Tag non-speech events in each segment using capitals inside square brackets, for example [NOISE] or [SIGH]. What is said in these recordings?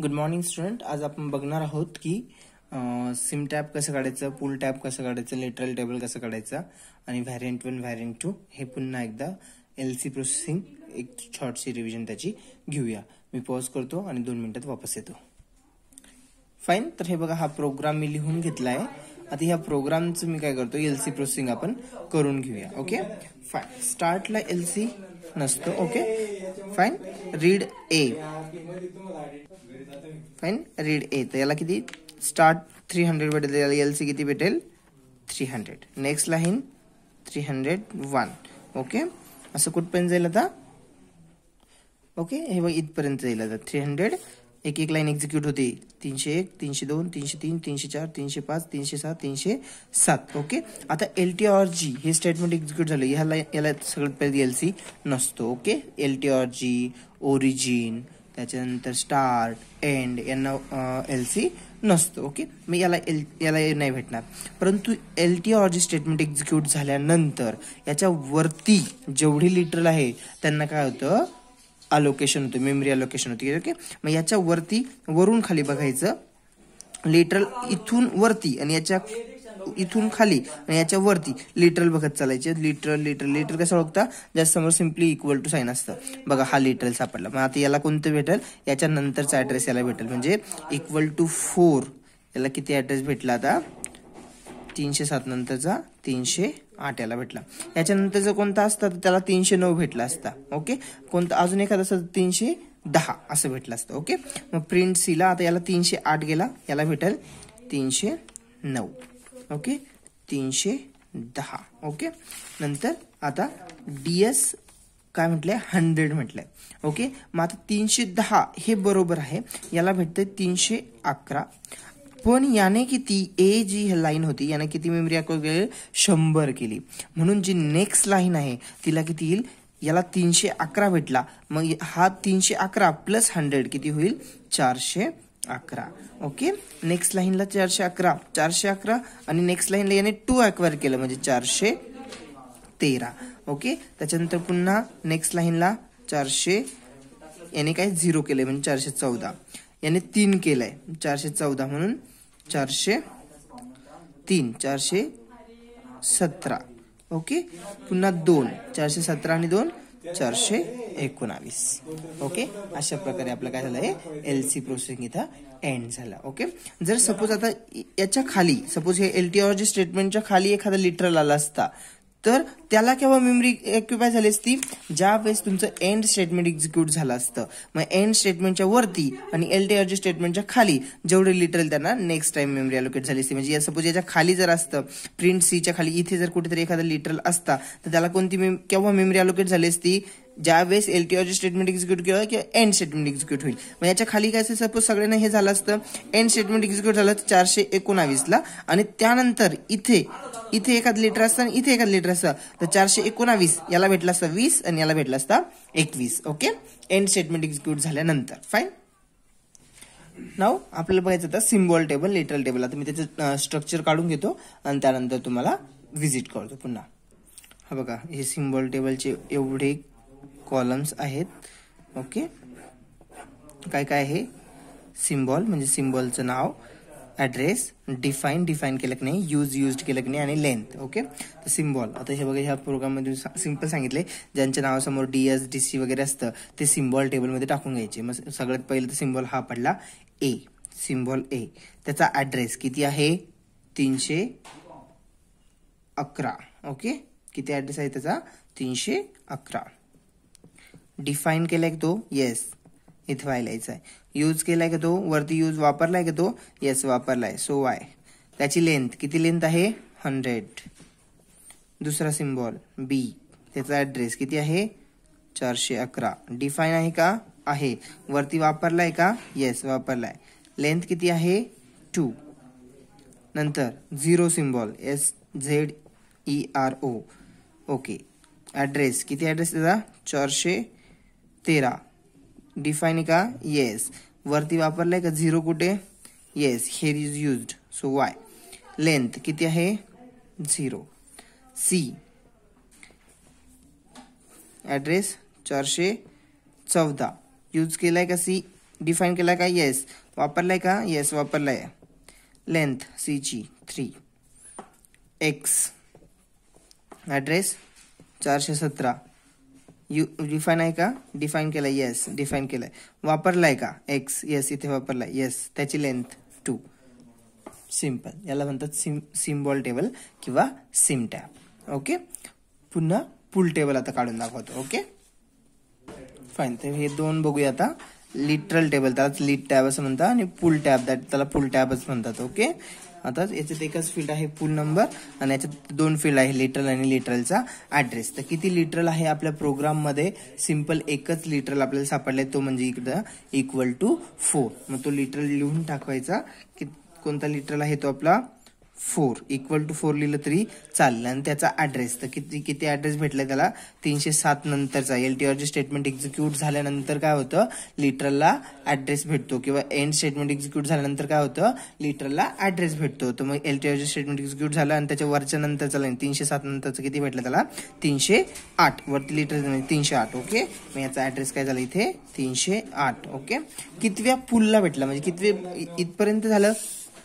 good morning student आज आपण बघणार आहोत की सिम टॅप कसं काढायचं पूल टॅप कसं काढायचं लेटरल टेबल कसं काढायचा आणि व्हॅरियंट वन व्हॅरियंट टू हे पुन्हा एकदा एल सी प्रोसेसिंग एक शॉर्टशी रिव्हिजन त्याची घेऊया मी पॉज करतो आणि दोन मिनिटात वापस येतो फाईन तर हे बघा हा प्रोग्राम मी लिहून घेतला आहे आता ह्या प्रोग्रामचं मी काय करतो एल सी प्रोसेसिंग आपण करून घेऊया ओके फाईन स्टार्टला एल सी नसतो okay fine read A fine read A तर याला किती स्टार्ट थ्री हंड्रेड भेटेल याला एल सी किती भेटेल three hundred next line three hundred one okay असं कुठपर्यंत जाईल आता ओके हे बघ इथपर्यंत जाईल आता थ्री हंड्रेड एक एक लाईन एक्झिक्यूट होते तीनशे एक तीनशे दोन तीनशे तीन तीनशे चार तीनशे पाच तीनशे सात तीनशे सात ओके आता एल टी ऑर जी हे स्टेटमेंट एक्झिक्यूट झालं ह्याला याला सगळ्यात पहिले एल सी नसतो okay L T or G origin त्याच्यानंतर स्टार्ट एंड यांना एल सी नसतो ओके मग याला एल याला नाही भेटणार परंतु एल टी स्टेटमेंट एक्झिक्यूट झाल्यानंतर वरती जेवढी लिटरल आहे त्यांना काय होतं अलोकेशन होतं मेमरी अलोकेशन होती ओके मग वरती वरून खाली बघायचं लिटरल इथून वरती आणि याच्या इथून खाली आणि याच्यावरती लिटरल बघत चालायचे लिटरल लिटरल लिटर कसं ओळखता ज्या समोर सिम्पली इक्वल टू साईन असतं बघा हा लिटरल सापडला मग आता याला कोणतं भेटेल याच्यानंतरचा ॲड्रेस याला भेटेल म्हणजे इक्वल टू फोर याला किती ॲड्रेस भेटला आता तीनशे सात नंतरचा तीनशे आठ याला भेटला याच्यानंतरचा कोणता असता तर त्याला तीनशे नऊ भेटला असता ओके कोणता अजून एखादा असता तीनशे दहा असं भेटलं असतं ओके मग प्रिंट सीला आता याला तीनशे आठ गेला याला भेटेल तीनशे नऊ ओके तीनशे दहा ओके नंतर आता डी एस काय म्हटलंय हंड्रेड म्हटलंय ओके मग आता तीनशे दहा हे बरोबर आहे याला भेटतंय तीनशे अकरा पण याने किती ए जी लाईन होती याने किती मेमरी अकोले शंभर केली म्हणून जी नेक्स्ट लाईन आहे तिला किती येईल याला तीनशे अकरा भेटला मग हा तीनशे अकरा प्लस हंड्रेड किती होईल चारशे अकरा ओके नेक्स्ट लाईनला चारशे अकरा चारशे अकरा आणि नेक्स्ट लाईनला याने टू अक्वायर केलं म्हणजे चारशे तेरा ओके त्याच्यानंतर पुन्हा नेक्स्ट लाईनला चारशे याने काय झिरो केलंय म्हणजे चारशे चौदा याने तीन केलंय चारशे चौदा म्हणून चारशे तीन चारशे सतरा ओके पुन्हा दोन चारशे सतरा आणि दोन चारशे एकोणावीस ओके अशा प्रकारे आपलं काय झालं हे एल सी प्रोसेसिंग इथं एंड झाला ओके जर सपोज आता याच्या खाली सपोज हे एल स्टेटमेंटच्या खाली एखादा लिटरल आला असता तर त्याला केव्हा मेमरी ऑक्युपाय झाली असती ज्या वेळेस तुमचं एंड स्टेटमेंट एक्झिक्यूट झालं असतं मग एंड स्टेटमेंटच्या वरती आणि एल टी आरच्या स्टेटमेंटच्या खाली जेवढे लिटरल त्यांना नेक्स्ट टाइम मेमरी अलोकेट झाली असते म्हणजे सपोज याच्या खाली जर असतं प्रिंट सीच्या खाली इथे जर कुठेतरी एखादा लिटरल असता तर त्याला कोणती केव्हा मेमरी अलोकेट झाली असती ज्यावेळेस एल टी ऑरचे स्टेटमेंट एक्झिक्यूट केलं किंवा एंड स्टेटमेंट एक्झिक्यूट होईल मग याच्या खाली काय असेल सपोज सगळ्यांना हे झालं असतं एंड स्टेटमेंट एक्झिक्यूट झालं चारशे एकोणावीसला आणि त्यानंतर इथे इथे एखादं लिटर असतं आणि इथे एखादं लिटर असतं तर चारशे एकोणावीस याला भेटला असता वीस आणि याला भेटला असता एकवीस ओके एंड स्टेटमेंट एक्झिक्यूट झाल्यानंतर फाईन नाव आपल्याला बघायचं होतं सिम्बॉल टेबल लिटरल टेबल आता मी त्याचं स्ट्रक्चर काढून घेतो आणि त्यानंतर तुम्हाला व्हिजिट करतो पुन्हा हा बघा हे सिम्बॉल टेबलचे एवढे कॉलम्स आहेत ओके काय काय आहे सिम्बॉल म्हणजे सिम्बॉलचं नाव ॲड्रेस डिफाईन डिफाईन केलं की नाही यूज यूज केलं की नाही आणि लेंथ ओके तर सिम्बॉल आता हे बघा ह्या प्रोग्राममध्ये सिम्पल सांगितले ज्यांच्या नावासमोर डी एस डी सी वगैरे असतं ते सिम्बॉल टेबलमध्ये टाकून घ्यायचे मग सगळ्यात पहिलं तर सिम्बॉल हा पडला ए सिम्बॉल ए त्याचा ॲड्रेस किती आहे तीनशे अकरा ओके किती ॲड्रेस आहे त्याचा तीनशे अकरा डिफाईन केलाय का तो येस इथे व्हायलायचा आहे यूज केलाय का तो वरती यूज वापरलाय का तो येस वापरलाय सो वाय त्याची लेंथ किती लेंथ आहे हंड्रेड दुसरा सिम्बॉल बी त्याचा ॲड्रेस किती आहे चारशे अकरा डिफाईन आहे का आहे वरती वापरलाय का येस वापरलाय लेंथ किती आहे टू नंतर zero symbol S Z E R O okay address किती ॲड्रेस त्याचा चारशे तेरा डिफाइन का येस वरती वापरलाय का झिरो कुठे yes here is use so Y length किती आहे जीरो सी ॲड्रेस चारशे चौदा यूज केलाय का सी डिफाइन केला का येस वापरलाय का येस वापरलाय लेंथ ची थ्री एक्स ॲड्रेस चारशे सतरा यू डिफाईन आहे का डिफाईन केला येस डिफाईन केला वापरलाय का एक्स येस इथे वापरलाय येस त्याची लेंथ टू सिम्पल याला म्हणतात सिम सिम्बॉल टेबल किंवा सिम टॅब ओके पुन्हा पूल टेबल आता काढून दाखवतो ओके फाईन तर हे दोन बघूया आता लिटरल टेबल त्याला लिट टॅब असं म्हणतात आणि पूल टॅब दॅट त्याला पूल टॅबच म्हणतात ओके आता याच्यात एकच फील्ड आहे फुल नंबर आणि याच्यात दोन फील्ड आहे लिटरल आणि लिटरलचा ऍड्रेस तर किती लिटरल आहे आपल्या प्रोग्राममध्ये सिम्पल एकच लिटरल आपल्याला सापडलाय तो म्हणजे इकडं इक्वल टू फोर मग तो लिटरल लिहून टाकवायचा की कोणता लिटरल आहे तो आपला फोर इक्वल टू फोर लिहिलं तरी चाललं आणि त्याचा ॲड्रेस तर किती किती ॲड्रेस भेटला त्याला तीनशे सात नंतरचा एल टी स्टेटमेंट एक्झिक्यूट झाल्यानंतर काय होतं लिटरला ॲड्रेस भेटतो किंवा एंड स्टेटमेंट एक्झिक्यूट झाल्यानंतर काय होतं लिटरला ॲड्रेस भेटतो तर मग एल टी स्टेटमेंट एक्झिक्यूट झालं आणि त्याच्या वरच्या नंतर लाईन तीनशे सात नंतरचं किती भेटलं त्याला तीनशे आठ वरती लिटर म्हणजे तीनशे आठ ओके मग याचा ॲड्रेस काय झाला इथे तीनशे आठ ओके कितव्या पुलला भेटला म्हणजे कितवे इथपर्यंत झालं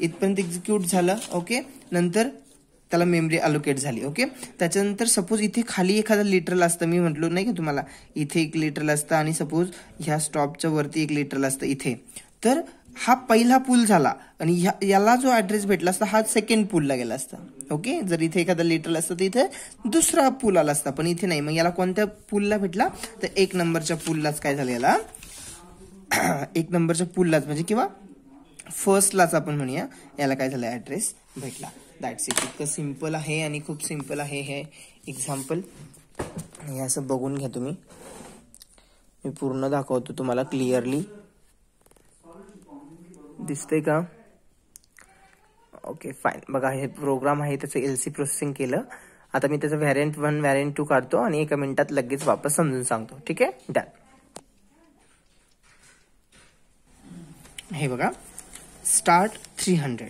इथपर्यंत एक्झिक्यूट झालं ओके नंतर त्याला मेमरी अलोकेट झाली ओके त्याच्यानंतर सपोज इथे खाली एखादा लिटरल असतं मी म्हटलो नाही का तुम्हाला इथे एक लिटरल असतं आणि सपोज ह्या स्टॉपच्या वरती एक लिटरल असतं इथे तर हा पहिला पूल झाला आणि ह्या याला जो ॲड्रेस भेटला असता हा सेकंड पूलला गेला असता ओके जर इथे एखादा लिटरल असतं तर इथे दुसरा पूल आला असता पण इथे नाही मग याला कोणत्या पूलला भेटला तर एक नंबरच्या पूललाच काय झालं याला [CLEARS THROAT] एक नंबरच्या पूललाच म्हणजे किंवा फर्स्टलाच आपण म्हणूया याला काय झालं ॲड्रेस भेटला दॅट्स इट इतकं सिम्पल आहे आणि खूप सिम्पल आहे हे एक्झाम्पल हे असं बघून घ्या तुम्ही मी पूर्ण दाखवतो तुम्हाला क्लिअरली दिसतंय का ओके फाईन बघा हे प्रोग्राम आहे त्याचं एल सी प्रोसेसिंग केलं आता मी त्याचं व्हॅरियंट वन व्हॅरियंट टू काढतो आणि एका मिनिटात लगेच वापस समजून सांगतो ठीक आहे डन हे बघा स्टार्ट थ्री हंड्रेड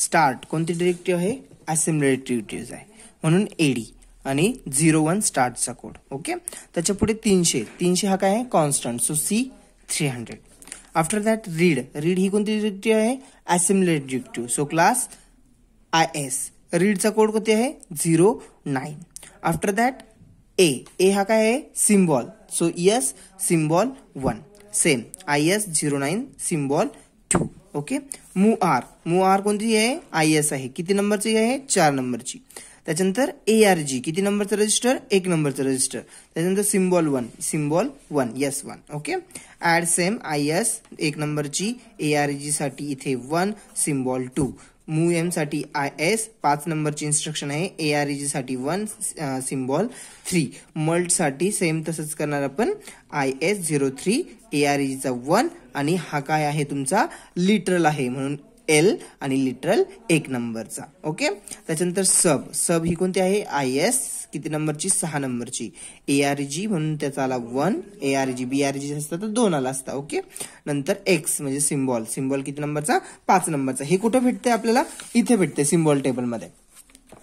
स्टार्ट कोणती डिरेक्टिव्ह आहे असेंब्ली डिरेक्टिव्ह आहे म्हणून एडी आणि झिरो वन स्टार्टचा कोड ओके त्याच्या पुढे तीनशे तीनशे हा काय आहे constant so C three hundred after that read read ही कोणती डिरेक्टिव्ह आहे assembly so class I S रीडचा कोड कोणती आहे zero nine after that A A हा काय आहे symbol so yes symbol one same I S zero nine symbol okay move R move R कोणती आहे आय एस आहे किती नंबरची आहे चार नंबरची त्याच्यानंतर ए आर जी किती नंबरचं रजिस्टर एक नंबरचं रजिस्टर त्याच्यानंतर symbol one symbol one yes one okay add same I S एक नंबरची ए आर इथे one symbol two move M साठी आय एस पाच नंबरची इन्स्ट्रक्शन आहे ए आर साठी वन सिम्बॉल थ्री मल्ट साठी सेम तसंच करणार आपण I S zero three A R जीचा वन आणि हा काय आहे तुमचा लिटरल आहे म्हणून एल आणि लिटरल एक नंबरचा ओके त्याच्यानंतर सब सब ही कोणती आहे आय एस किती नंबरची सहा नंबरची ए आर जी म्हणून त्याचा आला one A R G B R G असता तर दोन आला असता ओके नंतर एक्स म्हणजे सिम्बॉल सिम्बॉल किती नंबरचा पाच नंबरचा हे कुठं भेटते आपल्याला इथे भेटते सिम्बॉल टेबलमध्ये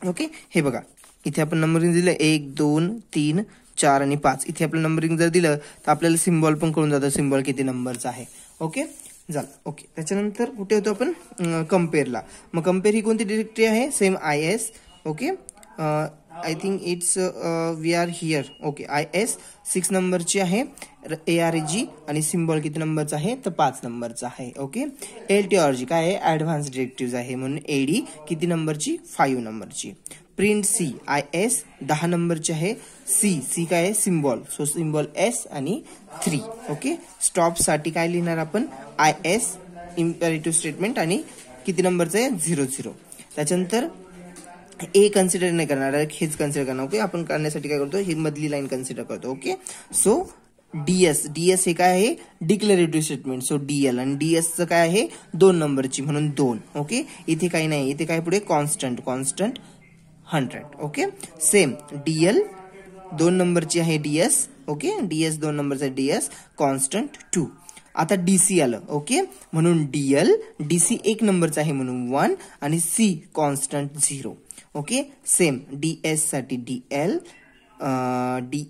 ओके हे बघा इथे आपण नंबरिंग दिलं एक दोन तीन चार आणि पाच इथे आपलं नंबरिंग जर दिलं तर आपल्याला सिम्बॉल पण कळून जातं सिम्बॉल किती नंबरचा आहे ओके झालं ओके त्याच्यानंतर कुठे होतो आपण कम्पेअरला मग कम्पेअर ही कोणती डिरेक्टरी आहे same I S okay I think it's we are here okay I S six नंबरची आहे ए आर जी आणि सिम्बॉल किती नंबरचा आहे तर पाच नंबरचा आहे okay L T R G काय आहे ॲडव्हान्स डिरेक्टिव्ह आहे म्हणून ए डी किती नंबरची फाईव्ह नंबरची प्रिंट सी आय एस दहा नंबरची आहे सी सी काय आहे सिम्बॉल सो सिम्बॉल एस आणि थ्री ओके स्टॉपसाठी काय लिहिणार आपण आय एस इम्पॅरेटिव्ह स्टेटमेंट आणि किती नंबरचं आहे झिरो झिरो त्याच्यानंतर ए कन्सिडर नाही करणार डायरेक्ट हेच कन्सिडर करणार ओके आपण करण्यासाठी काय करतो हे मधली लाईन कन्सिडर करतो ओके सो डीएस डीएस हे काय आहे डिक्लेरेटिव्ह स्टेटमेंट सो डीएल आणि डीएसचं काय आहे दोन नंबरची म्हणून दोन ओके इथे काही नाही इथे काय पुढे constant constant hundred okay same DL दोन नंबरची आहे डीएस ओके डीएस दोन नंबरचा डीएस कॉन्स्टंट टू आता डी सी आलं ओके म्हणून डी एल डी सी एक नंबरचं आहे म्हणून वन आणि C constant zero okay same D S साठी D L D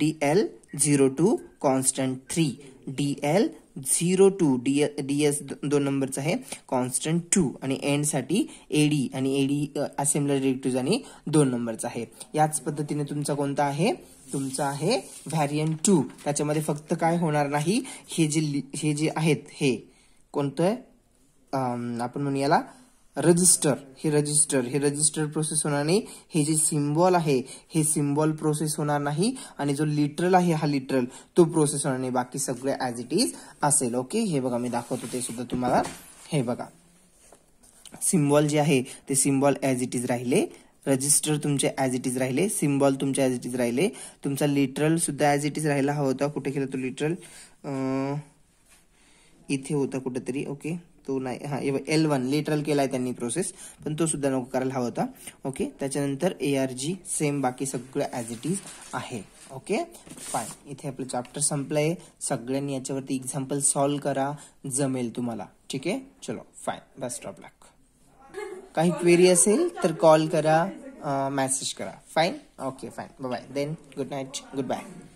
D L zero two constant three D L zero two D D S दोन नंबरचं आहे कॉन्स्टंट टू आणि एंडसाठी एडी आणि एडी असेंब्लर डिरेक्टिव्ह आणि दोन नंबरचा आहे याच पद्धतीने तुमचा कोणता आहे तुमचा आहे व्हॅरियंट टू त्याच्यामध्ये फक्त काय होणार नाही हे जे हे जे आहेत हे कोणतं आपण म्हणून याला रजिस्टर हे रजिस्टर हे रजिस्टर प्रोसेस होणार नाही हे जे सिम्बॉल आहे हे सिम्बॉल प्रोसेस होणार नाही आणि जो लिटरल आहे हा लिटरल तो प्रोसेस होणार नाही बाकी सगळं ऍज इट इज असेल ओके हे बघा मी दाखवतो ते सुद्धा तुम्हाला हे बघा सिम्बॉल जे आहे ते सिम्बॉल ऍज इट इज राहिले रजिस्टर तुमचे ऍज इट इज राहिले सिम्बॉल तुमचे ऍज इट इज राहिले तुमचा लिटरल सुद्धा ऍज इट इज राहिला हा होता कुठे केला तो लिटरल इथे होता कुठेतरी ओके तो नाही हा एल वन लेटरल केलाय त्यांनी प्रोसेस पण तो सुद्धा नको करायला हवा होता ओके त्याच्यानंतर ए आर जी सेम बाकी सगळं ऍज इट इज आहे ओके फाईन इथे आपलं चॅप्टर संपलंय सगळ्यांनी याच्यावरती एक्झाम्पल सॉल्व करा जमेल तुम्हाला ठीक आहे चलो फाईन बेस्ट ऑफ लक काही क्वेरी असेल तर कॉल करा मेसेज करा fine okay fine bye then good night good bye